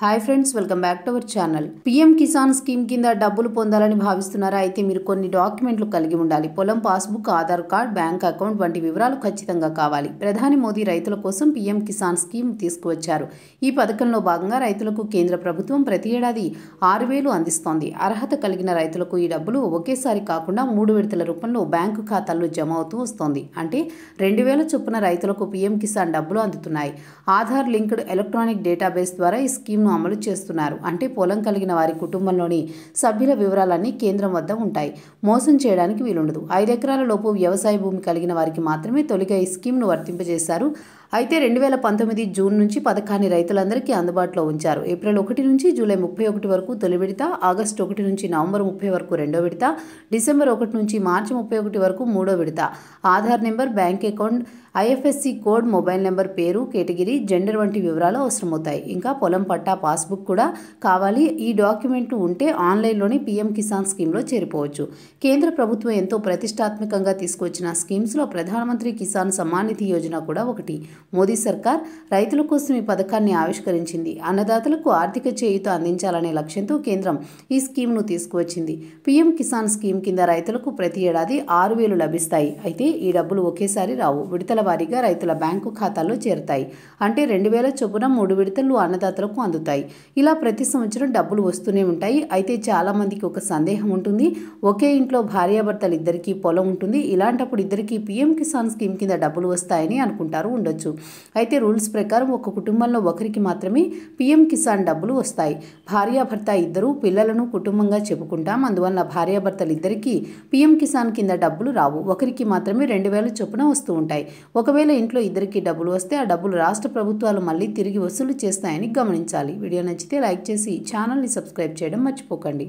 hi friends welcome back to our channel PM Kisan scheme కింద డబ్బులు పొందాలని భావిస్తున్నారా అయితే మీరు కొన్ని డాక్యుమెంట్లు కలిగి ఉండాలి పొలం passbook Aadhaar card bank account వంటి వివరాలు ఖచ్చితంగా కావాలి ప్రధాని మోదీ రైతుల కోసం పీఎం కిసాన్ స్కీమ్ తీసుకువచ్చారు ఈ పథకంలో భాగంగా రైతులకు కేంద్ర ప్రభుత్వం ప్రతి ఏడాది ఆరు వేలు అందిస్తోంది అర్హత కలిగిన రైతులకు ఈ డబ్బులు ఒకేసారి కాకుండా మూడు విడతల రూపంలో బ్యాంకు ఖాతాల్లో జమ అవుతూ వస్తోంది అంటే రెండు వేల చొప్పున రైతులకు పీఎం కిసాన్ డబ్బులు అందుతున్నాయి ఆధార్ లింక్డ్ ఎలక్ట్రానిక్ డేటాబేస్ ద్వారా ఈ స్కీమ్ పథకంను అమలు చేస్తున్నారు అంటే పొలం కలిగిన వారి కుటుంబంలోని సభ్యుల వివరాలన్నీ కేంద్రం వద్ద ఉంటాయి మోసం చేయడానికి వీలుండదు ఐదు ఎకరాల లోపు వ్యవసాయ భూమి కలిగిన వారికి మాత్రమే తొలిగా ఈ స్కీమ్ను వర్తింపజేశారు అయితే రెండు వేల పంతొమ్మిది జూన్ నుంచి పథకాన్ని రైతులందరికీ అందుబాటులో ఉంచారు ఏప్రిల్ ఒకటి నుంచి జూలై ముప్పై ఒకటి వరకు తొలి విడత ఆగస్టు ఒకటి నుంచి నవంబర్ ముప్పై వరకు రెండో విడత డిసెంబర్ ఒకటి నుంచి మార్చి ముప్పై ఒకటి వరకు మూడో విడత Aadhaar number bank account IFSC code mobile number పేరు కేటగిరీ జెండర్ వంటి వివరాలు అవసరమవుతాయి ఇంకా పొలం పట్టా పాస్బుక్ కూడా కావాలి ఈ డాక్యుమెంట్లు ఉంటే ఆన్లైన్లోని పీఎం కిసాన్ స్కీమ్లో చేరిపోవచ్చు కేంద్ర ప్రభుత్వం ఎంతో ప్రతిష్టాత్మకంగా తీసుకొచ్చిన స్కీమ్స్లో ప్రధానమంత్రి కిసాన్ సమ్మాన్ నిధి యోజన కూడా ఒకటి మోదీ సర్కార్ రైతుల కోసం ఈ పథకాన్ని ఆవిష్కరించింది అన్నదాతలకు ఆర్థిక చేయుత అందించాలనే లక్ష్యంతో కేంద్రం ఈ స్కీమ్ను తీసుకువచ్చింది పీఎం కిసాన్ స్కీమ్ కింద రైతులకు ప్రతి ఏడాది ఆరు వేలు లభిస్తాయి అయితే ఈ డబ్బులు ఒకేసారి రావు విడతల వారీగా రైతుల బ్యాంకు ఖాతాల్లో చేరుతాయి అంటే రెండు వేల చొప్పున మూడు విడతలు అన్నదాతలకు అందుతాయి ఇలా ప్రతి సంవత్సరం డబ్బులు వస్తూనే ఉంటాయి అయితే చాలా మందికి ఒక సందేహం ఉంటుంది ఒకే ఇంట్లో భార్యాభర్తలు ఇద్దరికీ పొలం ఉంటుంది ఇలాంటప్పుడు ఇద్దరికీ పీఎం కిసాన్ స్కీమ్ కింద డబ్బులు వస్తాయని అనుకుంటారు ఉండొచ్చు చేయవచ్చు అయితే రూల్స్ ప్రకారం ఒక కుటుంబంలో ఒకరికి మాత్రమే పీఎం కిసాన్ డబ్బులు వస్తాయి భార్యాభర్త ఇద్దరు పిల్లలను కుటుంబంగా చెప్పుకుంటాం అందువల్ల భార్యాభర్తలు ఇద్దరికీ పీఎం కిసాన్ కింద డబ్బులు రావు ఒకరికి మాత్రమే రెండు వేల చొప్పున వస్తూ ఉంటాయి ఒకవేళ ఇంట్లో ఇద్దరికి డబ్బులు వస్తే ఆ డబ్బులు రాష్ట్ర ప్రభుత్వాలు మళ్ళీ తిరిగి వసూలు చేస్తాయని గమనించాలి వీడియో నచ్చితే లైక్ చేసి ఛానల్ని సబ్స్క్రైబ్ చేయడం మర్చిపోకండి